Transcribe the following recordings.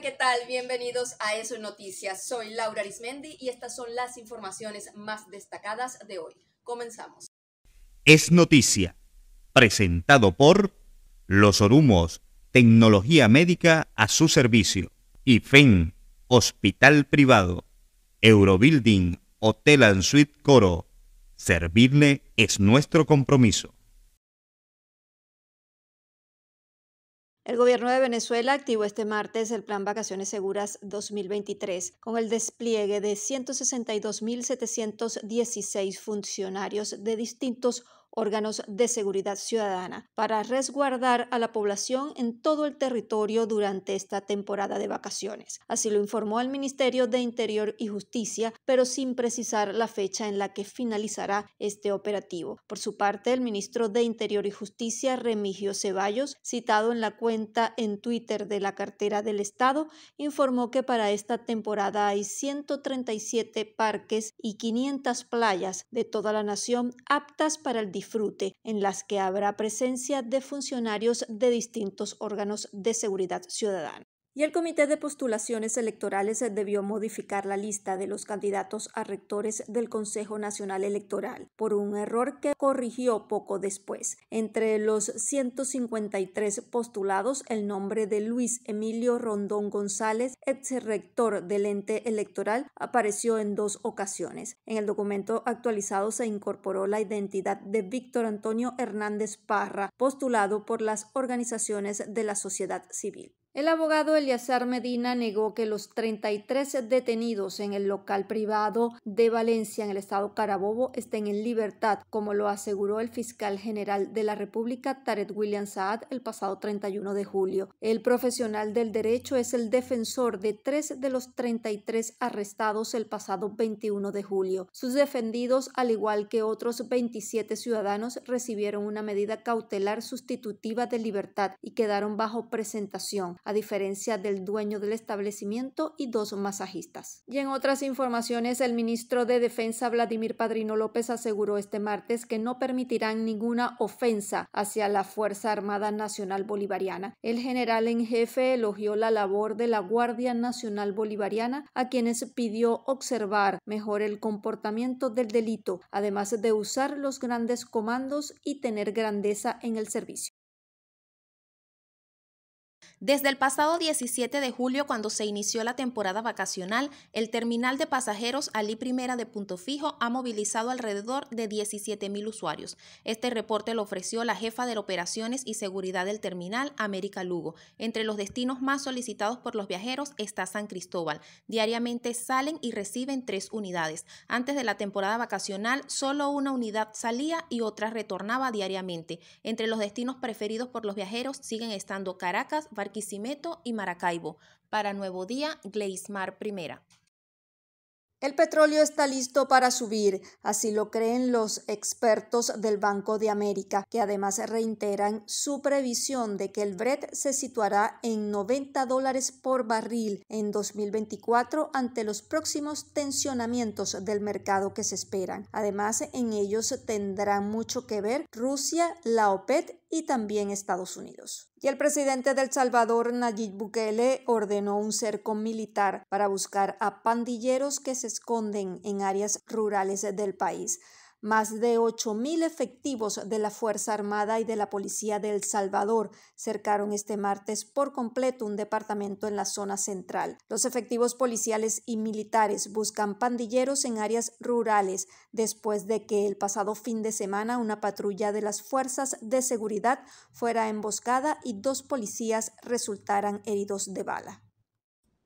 ¿qué tal? Bienvenidos a Eso Noticias. Soy Laura Arismendi y estas son las informaciones más destacadas de hoy. Comenzamos. Es Noticia, presentado por Los Orumos, Tecnología Médica a su servicio, Y IFEN, Hospital Privado, Eurobuilding, Hotel and Suite Coro. Servirle es nuestro compromiso. El gobierno de Venezuela activó este martes el Plan Vacaciones Seguras 2023 con el despliegue de 162.716 funcionarios de distintos órganos de seguridad ciudadana para resguardar a la población en todo el territorio durante esta temporada de vacaciones. Así lo informó el Ministerio de Interior y Justicia, pero sin precisar la fecha en la que finalizará este operativo. Por su parte, el ministro de Interior y Justicia, Remigio Ceballos, citado en la cuenta en Twitter de la cartera del Estado, informó que para esta temporada hay 137 parques y 500 playas de toda la nación aptas para el disfrute, en las que habrá presencia de funcionarios de distintos órganos de seguridad ciudadana y el Comité de Postulaciones Electorales debió modificar la lista de los candidatos a rectores del Consejo Nacional Electoral por un error que corrigió poco después. Entre los 153 postulados, el nombre de Luis Emilio Rondón González, ex rector del ente electoral, apareció en dos ocasiones. En el documento actualizado se incorporó la identidad de Víctor Antonio Hernández Parra, postulado por las organizaciones de la sociedad civil. El abogado Eliazar Medina negó que los 33 detenidos en el local privado de Valencia en el estado Carabobo estén en libertad, como lo aseguró el fiscal general de la República Tarek William Saad el pasado 31 de julio. El profesional del derecho es el defensor de tres de los 33 arrestados el pasado 21 de julio. Sus defendidos, al igual que otros 27 ciudadanos, recibieron una medida cautelar sustitutiva de libertad y quedaron bajo presentación a diferencia del dueño del establecimiento y dos masajistas. Y en otras informaciones, el ministro de Defensa Vladimir Padrino López aseguró este martes que no permitirán ninguna ofensa hacia la Fuerza Armada Nacional Bolivariana. El general en jefe elogió la labor de la Guardia Nacional Bolivariana, a quienes pidió observar mejor el comportamiento del delito, además de usar los grandes comandos y tener grandeza en el servicio. Desde el pasado 17 de julio, cuando se inició la temporada vacacional, el terminal de pasajeros Ali Primera de Punto Fijo ha movilizado alrededor de 17.000 usuarios. Este reporte lo ofreció la jefa de operaciones y seguridad del terminal, América Lugo. Entre los destinos más solicitados por los viajeros está San Cristóbal. Diariamente salen y reciben tres unidades. Antes de la temporada vacacional, solo una unidad salía y otra retornaba diariamente. Entre los destinos preferidos por los viajeros siguen estando Caracas, Quisimeto y Maracaibo. Para Nuevo Día, Gleismar Primera. El petróleo está listo para subir, así lo creen los expertos del Banco de América, que además reiteran su previsión de que el Brent se situará en 90 dólares por barril en 2024 ante los próximos tensionamientos del mercado que se esperan. Además, en ellos tendrán mucho que ver Rusia, la OPET y también Estados Unidos y el presidente del Salvador, Nayib Bukele, ordenó un cerco militar para buscar a pandilleros que se esconden en áreas rurales del país. Más de 8.000 efectivos de la Fuerza Armada y de la Policía de El Salvador cercaron este martes por completo un departamento en la zona central. Los efectivos policiales y militares buscan pandilleros en áreas rurales después de que el pasado fin de semana una patrulla de las fuerzas de seguridad fuera emboscada y dos policías resultaran heridos de bala.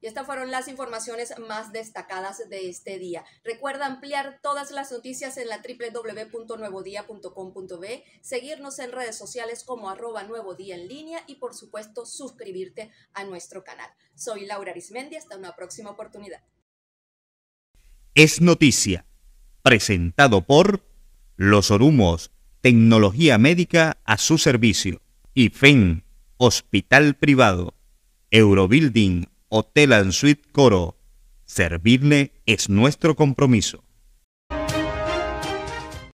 Y estas fueron las informaciones más destacadas de este día. Recuerda ampliar todas las noticias en la www.nuevodía.com.be, seguirnos en redes sociales como arroba Nuevo Día en línea y por supuesto suscribirte a nuestro canal. Soy Laura Arismendi, hasta una próxima oportunidad. Es noticia, presentado por Los Orumos, Tecnología Médica a su servicio, y FEN, Hospital Privado, Eurobuilding Hotel en Suite Coro. Servirle es nuestro compromiso.